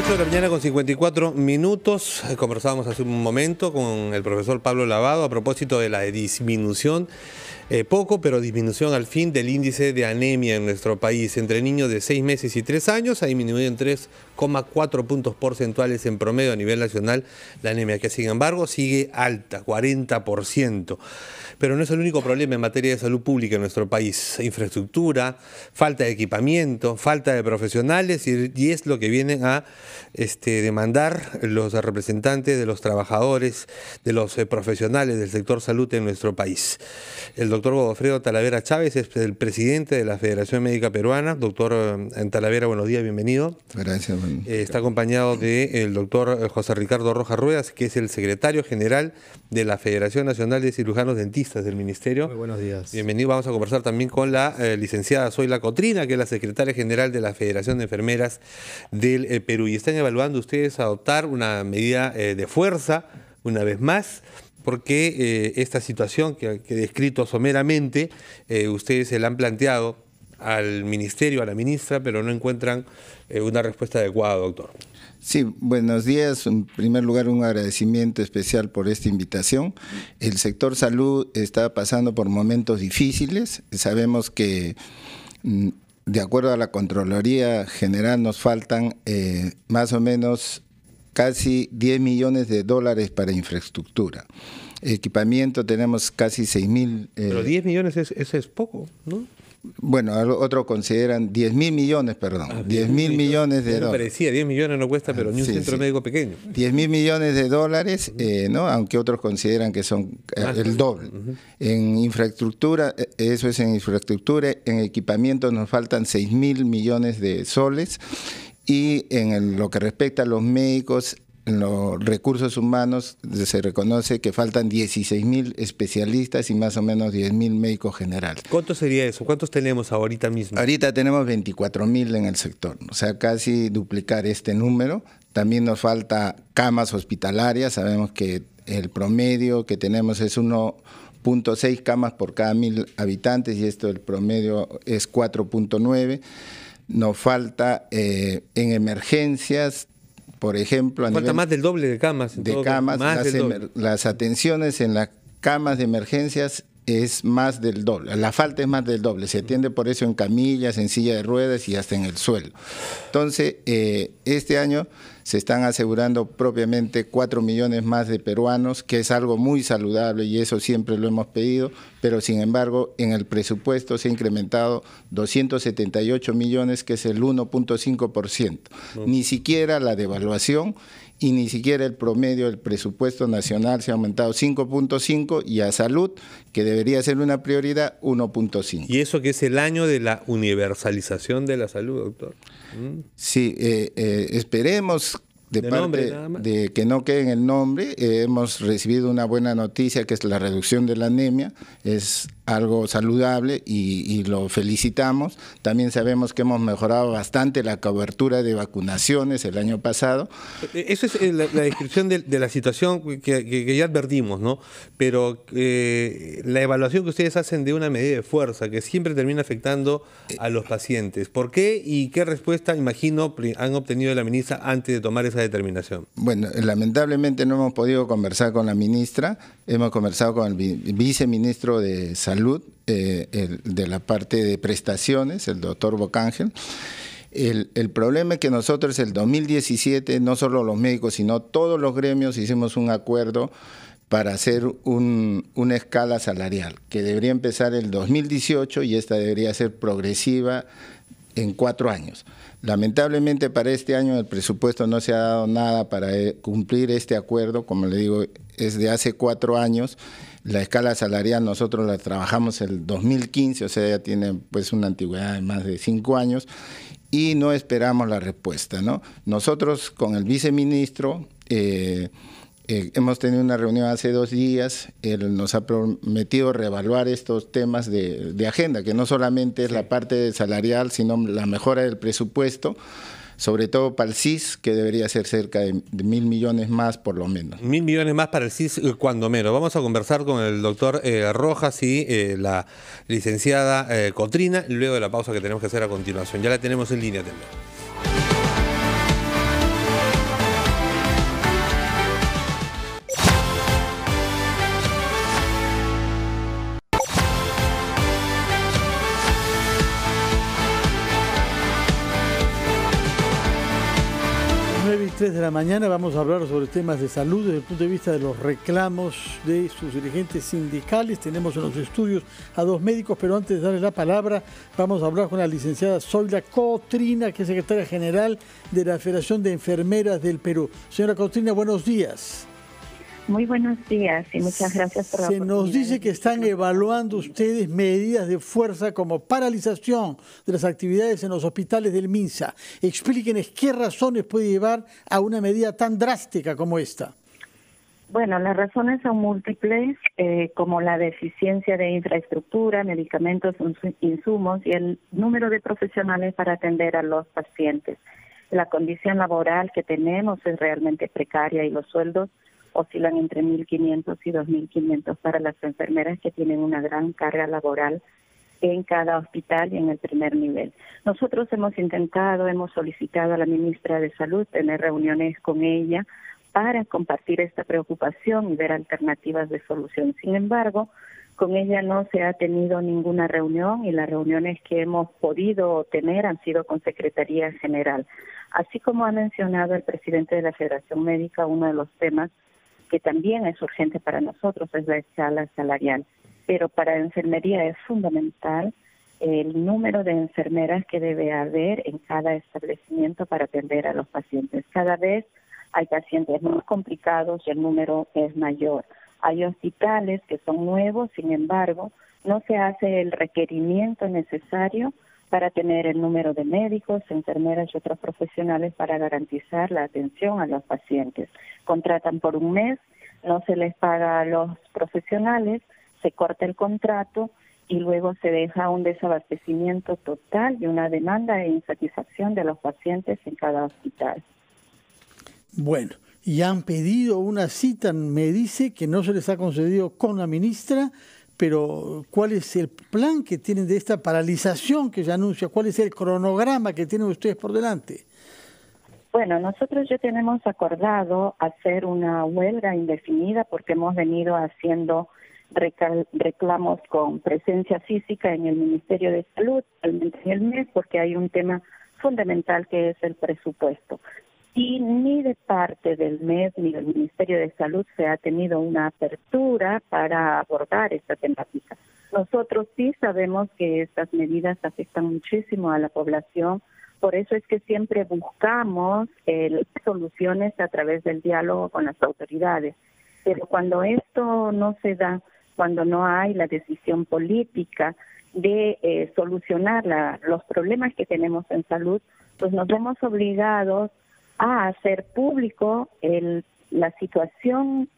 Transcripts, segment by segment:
8 de la mañana con 54 minutos. Eh, conversábamos hace un momento con el profesor Pablo Lavado a propósito de la disminución, eh, poco, pero disminución al fin del índice de anemia en nuestro país. Entre niños de 6 meses y 3 años ha disminuido en 3 cuatro puntos porcentuales en promedio a nivel nacional la anemia, que sin embargo sigue alta, 40%. Pero no es el único problema en materia de salud pública en nuestro país. Infraestructura, falta de equipamiento, falta de profesionales y, es lo que vienen a este, demandar los representantes de los trabajadores, de los eh, profesionales del sector salud en nuestro país. El doctor Godofredo Talavera Chávez es el presidente de la Federación Médica Peruana. Doctor eh, Talavera, buenos días, bienvenido. Gracias. Eh, está acompañado del doctor eh, José Ricardo Rojas Ruedas, que es el secretario general de la Federación Nacional de Cirujanos Dentistas del Ministerio. Muy buenos días. Bienvenido. Vamos a conversar también con la eh, licenciada Soy Cotrina, que es la secretaria general de la Federación de Enfermeras del Perú. Y están evaluando ustedes adoptar una medida de fuerza, una vez más porque esta situación que, que he descrito someramente, ustedes se la han planteado al ministerio, a la ministra, pero no encuentran eh, una respuesta adecuada, doctor. Sí, buenos días. En primer lugar, un agradecimiento especial por esta invitación. El sector salud está pasando por momentos difíciles. Sabemos que, mm, de acuerdo a la Contraloría General, nos faltan eh, más o menos casi 10 millones de dólares para infraestructura equipamiento tenemos casi 6 mil. Eh, pero 10 millones es, es, es poco, ¿no? Bueno, otros consideran 10 mil millones, perdón. 10 ah, ah, mil millones de dólares. Parecía, 10 millones no cuesta, pero ni un centro médico pequeño. 10 mil millones de dólares, ¿no? aunque otros consideran que son eh, el doble. En infraestructura, eh, eso es en infraestructura, en equipamiento nos faltan 6 mil millones de soles. Y en lo que respecta a los médicos, en los recursos humanos se reconoce que faltan 16.000 mil especialistas y más o menos 10 mil médicos generales. ¿Cuánto sería eso? ¿Cuántos tenemos ahorita mismo? Ahorita tenemos 24.000 mil en el sector, o sea, casi duplicar este número. También nos falta camas hospitalarias, sabemos que el promedio que tenemos es 1.6 camas por cada mil habitantes y esto el promedio es 4.9. Nos falta eh, en emergencias por ejemplo, a Falta más del doble de camas. de camas, las, las atenciones en las camas de emergencias es más del doble, la falta es más del doble, se atiende por eso en camillas, en silla de ruedas y hasta en el suelo. Entonces, eh, este año se están asegurando propiamente 4 millones más de peruanos, que es algo muy saludable y eso siempre lo hemos pedido, pero sin embargo en el presupuesto se ha incrementado 278 millones, que es el 1.5%, ni siquiera la devaluación y ni siquiera el promedio del presupuesto nacional se ha aumentado 5.5 y a salud, que debería ser una prioridad, 1.5. ¿Y eso que es el año de la universalización de la salud, doctor? Mm. Sí, eh, eh, esperemos de, que no quede en el nombre, eh, hemos recibido una buena noticia que es la reducción de la anemia, es algo saludable y, lo felicitamos. También sabemos que hemos mejorado bastante la cobertura de vacunaciones el año pasado. Eh, esa es eh, la, descripción de, la situación que, ya advertimos, ¿no? Pero eh, la evaluación que ustedes hacen de una medida de fuerza que siempre termina afectando a los pacientes. ¿Por qué y qué respuesta, imagino, han obtenido de la ministra antes de tomar esa determinación? Bueno, lamentablemente no hemos podido conversar con la ministra Hemos conversado con el viceministro de Salud eh, de la parte de prestaciones, el doctor Bocángel. El, problema es que nosotros el 2017, no solo los médicos, sino todos los gremios hicimos un acuerdo para hacer una escala salarial que debería empezar el 2018 y esta debería ser progresiva en cuatro años. Lamentablemente para este año el presupuesto no se ha dado nada para eh, cumplir este acuerdo, como le digo, es de hace cuatro años. La escala salarial nosotros la trabajamos el 2015, o sea, ya tiene pues una antigüedad de más de cinco años y no esperamos la respuesta. ¿no? Nosotros con el viceministro... Eh, eh, hemos tenido una reunión hace dos días, él nos ha prometido reevaluar estos temas de, agenda, que no solamente es la parte salarial, sino la mejora del presupuesto sobre todo para el CIS, que debería ser cerca de, mil millones más por lo menos. Mil millones más para el CIS, eh, cuando menos. Vamos a conversar con el doctor eh, Rojas y la licenciada Cotrina, luego de la pausa que tenemos que hacer a continuación. Ya la tenemos en línea también. 3 de la mañana vamos a hablar sobre temas de salud desde el punto de vista de los reclamos de sus dirigentes sindicales. Tenemos en los estudios a dos médicos, pero antes de darle la palabra, vamos a hablar con la licenciada Solda Cotrina, que es secretaria general de la Federación de Enfermeras del Perú. Señora Cotrina, buenos días. Muy buenos días y muchas gracias por la Se nos dice que están evaluando ustedes medidas de fuerza como paralización de las actividades en los hospitales del MINSA. Explíquenos qué razones puede llevar a una medida tan drástica como esta. Bueno, las razones son múltiples, eh, como la deficiencia de infraestructura, medicamentos, insumos y el número de profesionales para atender a los pacientes. La condición laboral que tenemos es realmente precaria y los sueldos oscilan entre 1.500 y 2.500 para las enfermeras que tienen una gran carga laboral en cada hospital y en el primer nivel. Nosotros hemos intentado, hemos solicitado a la ministra de Salud tener reuniones con ella para compartir esta preocupación y ver alternativas de solución. Sin embargo, con ella no se ha tenido ninguna reunión y las reuniones que hemos podido tener han sido con Secretaría General. Así como ha mencionado el presidente de la Federación Médica, uno de los temas que también es urgente para nosotros, es la escala salarial. Pero para enfermería es fundamental el número de enfermeras que debe haber en cada establecimiento para atender a los pacientes. Cada vez hay pacientes más complicados y el número es mayor. Hay hospitales que son nuevos, sin embargo, no se hace el requerimiento necesario para tener el número de médicos, enfermeras y otros profesionales para garantizar la atención a los pacientes. Contratan por un mes, no se les paga a los profesionales, se corta el contrato y luego se deja un desabastecimiento total y una demanda e insatisfacción de los pacientes en cada hospital. Bueno, y han pedido una cita, me dice que no se les ha concedido con la ministra pero ¿cuál es el plan que tienen de esta paralización que se anuncia? ¿Cuál es el cronograma que tienen ustedes por delante? Bueno, nosotros ya tenemos acordado hacer una huelga indefinida porque hemos venido haciendo reclamos con presencia física en el Ministerio de Salud en el mes porque hay un tema fundamental que es el presupuesto y ni de parte del MES ni del Ministerio de Salud se ha tenido una apertura para abordar esta temática. Nosotros sí sabemos que estas medidas afectan muchísimo a la población, por eso es que siempre buscamos eh, soluciones a través del diálogo con las autoridades. Pero cuando esto no se da, cuando no hay la decisión política de eh, solucionar los problemas que tenemos en salud, pues nos vemos obligados a hacer público el, la situación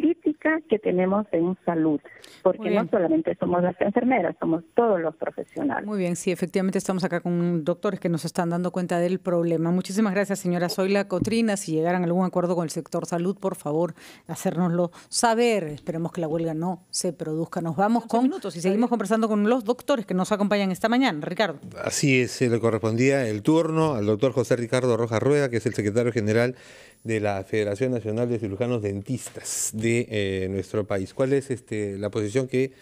crítica que tenemos en salud, porque no solamente somos las enfermeras, somos todos los profesionales. Muy bien, sí, efectivamente estamos acá con doctores que nos están dando cuenta del problema. Muchísimas gracias, señora Zoila Cotrina. Si llegaran a algún acuerdo con el sector salud, por favor, hacérnoslo saber. Esperemos que la huelga no se produzca. Nos vamos con minutos y seguimos conversando con los doctores que nos acompañan esta mañana. Ricardo. Así es, le correspondía el turno al doctor José Ricardo Rojas Rueda, que es el secretario general de la Federación Nacional de Cirujanos Dentistas de eh, nuestro país. ¿Cuál es este, la posición que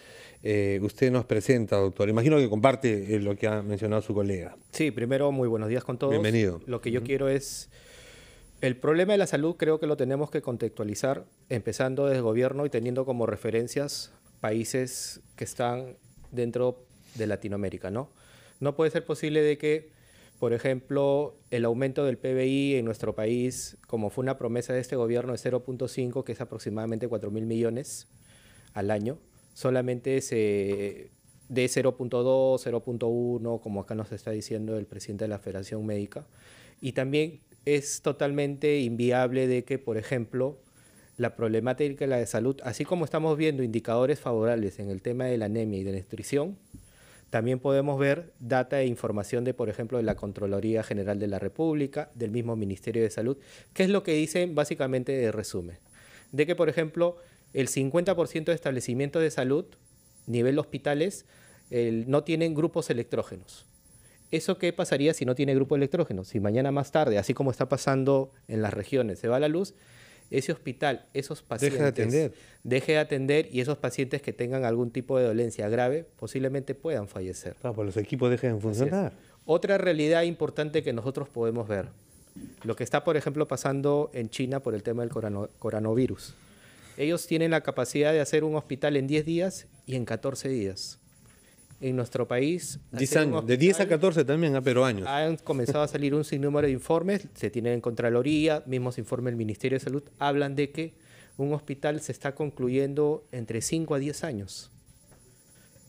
eh, usted nos presenta, doctor? Imagino que comparte eh, lo que ha mencionado su colega. Sí, primero, muy buenos días con todos. Bienvenido. Lo que yo quiero es... El problema de la salud creo que lo tenemos que contextualizar empezando desde el gobierno y teniendo como referencias países que están dentro de Latinoamérica, ¿no? No puede ser posible de que por ejemplo, el aumento del PBI en nuestro país, como fue una promesa de este gobierno de 0.5, que es aproximadamente 4 mil millones al año, solamente se de 0.2, 0.1, como acá nos está diciendo el presidente de la Federación Médica. Y también es totalmente inviable de que, por ejemplo, la problemática de la salud, así como estamos viendo indicadores favorables en el tema de la anemia y de la nutrición, también podemos ver data e información de, por ejemplo, de la Contraloría General de la República, del mismo Ministerio de Salud, que es lo que dicen básicamente de resumen. De que, por ejemplo, el 50% de establecimientos de salud, nivel hospitales, no tienen grupos electrógenos. ¿Eso qué pasaría si no tiene grupos electrógenos? Si mañana más tarde, así como está pasando en las regiones, se va la luz, ese hospital, esos pacientes, deje de atender, deje de atender y esos pacientes que tengan algún tipo de dolencia grave posiblemente puedan fallecer. Ah, pues los equipos dejen de funcionar. Otra realidad importante que nosotros podemos ver, lo que está, por ejemplo, pasando en China por el tema del coronavirus. Ellos tienen la capacidad de hacer un hospital en 10 días y en 14 días en nuestro país. de 10 a 14 también, ah, pero años. Han comenzado a salir un sinnúmero de informes, se tienen en Contraloría, mismos informes del Ministerio de Salud, hablan de que un hospital se está concluyendo entre 5 a 10 años.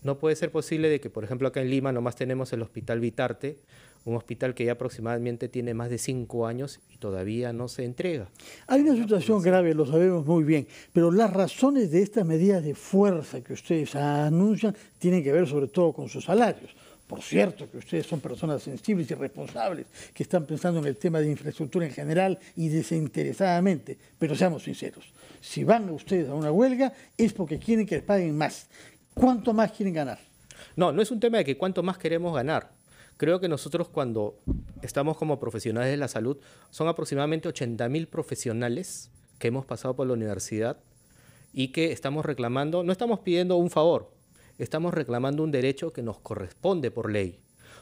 No puede ser posible de que, por ejemplo, acá en Lima nomás tenemos el Hospital Vitarte, un hospital que ya aproximadamente tiene más de cinco años y todavía no se entrega. Hay una situación grave, lo sabemos muy bien, pero las razones de estas medidas de fuerza que ustedes anuncian tienen que ver sobre todo con sus salarios. Por cierto, que ustedes son personas sensibles y responsables, que están pensando en el tema de infraestructura en general y desinteresadamente, pero seamos sinceros, si van ustedes a una huelga es porque quieren que les paguen más. ¿Cuánto más quieren ganar? No, no es un tema de que cuánto más queremos ganar Creo que nosotros cuando estamos como profesionales de la salud, son aproximadamente 80.000 profesionales que hemos pasado por la universidad y que estamos reclamando, no estamos pidiendo un favor, estamos reclamando un derecho que nos corresponde por ley.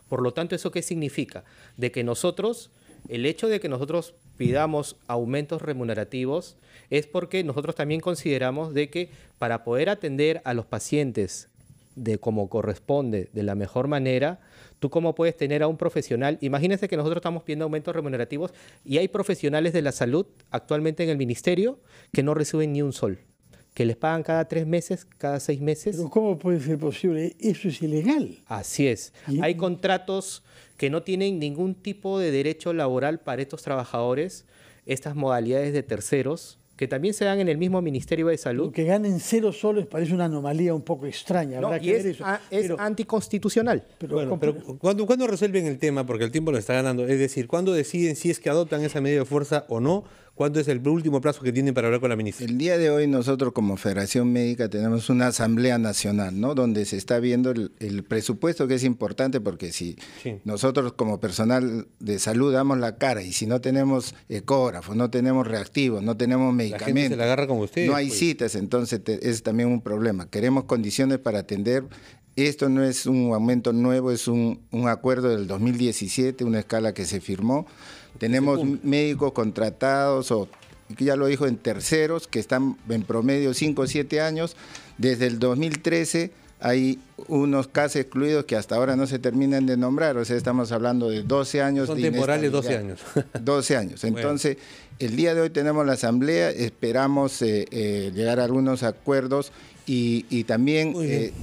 Por lo tanto, ¿eso qué significa? De que nosotros, el hecho de que nosotros pidamos aumentos remunerativos es porque nosotros también consideramos de que para poder atender a los pacientes de cómo corresponde, de la mejor manera, tú cómo puedes tener a un profesional, imagínense que nosotros estamos pidiendo aumentos remunerativos y hay profesionales de la salud actualmente en el ministerio que no reciben ni un sol, que les pagan cada tres meses, cada seis meses. ¿cómo puede ser posible? Eso es ilegal. Así es. Hay contratos que no tienen ningún tipo de derecho laboral para estos trabajadores, estas modalidades de terceros, que también se dan en el mismo Ministerio de Salud. que ganen cero solos parece una anomalía un poco extraña, es, eso? es anticonstitucional. Pero, bueno, resuelven el tema? Porque el tiempo lo está ganando. Es decir, cuando deciden si es que adoptan esa medida de fuerza o no? ¿Cuándo es el último plazo que tienen para hablar con la ministra? El día de hoy nosotros como Federación Médica tenemos una asamblea nacional, ¿no? Donde se está viendo el, presupuesto que es importante porque si nosotros como personal de salud damos la cara y si no tenemos ecógrafos, no tenemos reactivos, no tenemos medicamentos, la gente se la agarra como ustedes, no hay pues. citas, entonces es también un problema. Queremos condiciones para atender esto no es un aumento nuevo, es un, un, acuerdo del 2017, una escala que se firmó tenemos médicos contratados o ya lo dijo en terceros que están en promedio 5 o 7 años. Desde el 2013 hay unos casos excluidos que hasta ahora no se terminan de nombrar, o sea, estamos hablando de 12 años. Son temporales 12 años. 12 años. Entonces, el día de hoy tenemos la asamblea, esperamos eh, eh, llegar a algunos acuerdos y, también eh,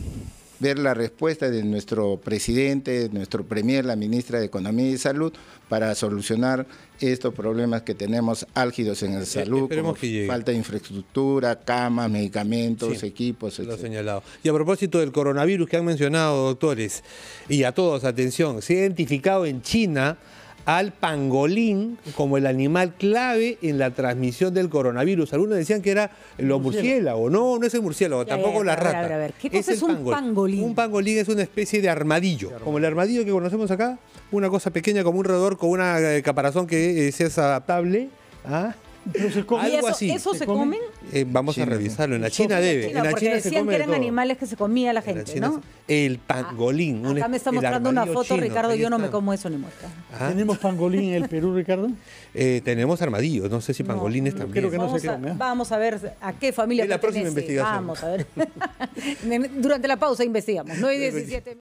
ver la respuesta de nuestro presidente, nuestro premier, la ministra de Economía y Salud, para solucionar estos problemas que tenemos álgidos en la eh, salud, falta de infraestructura, camas, medicamentos, equipos, etc. Lo señalado. Y a propósito del coronavirus que han mencionado, doctores, y a todos, atención, se ha identificado en China al pangolín como el animal clave en la transmisión del coronavirus. Algunos decían que era los murciélagos. No, no es el murciélago, tampoco la rata. ¿Qué es, un pangolín? Un pangolín es una especie de armadillo, como el armadillo que conocemos acá, una cosa pequeña como un roedor con una eh, caparazón que es adaptable. ¿ah? eso, así. eso se, comen? Eh, vamos a revisarlo. En la China debe. En la China, porque decían que eran animales que se comía la gente, ¿no? El pangolín. un acá me está mostrando una foto, Ricardo. Yo no me como eso ni muestra ah. ¿Tenemos pangolín en el Perú, Ricardo? Eh, tenemos armadillos. No sé si pangolines es también. Creo que no vamos, a, ¿eh? vamos a ver a qué familia. En la próxima investigación. Vamos a ver. Durante la pausa investigamos. no hay 17.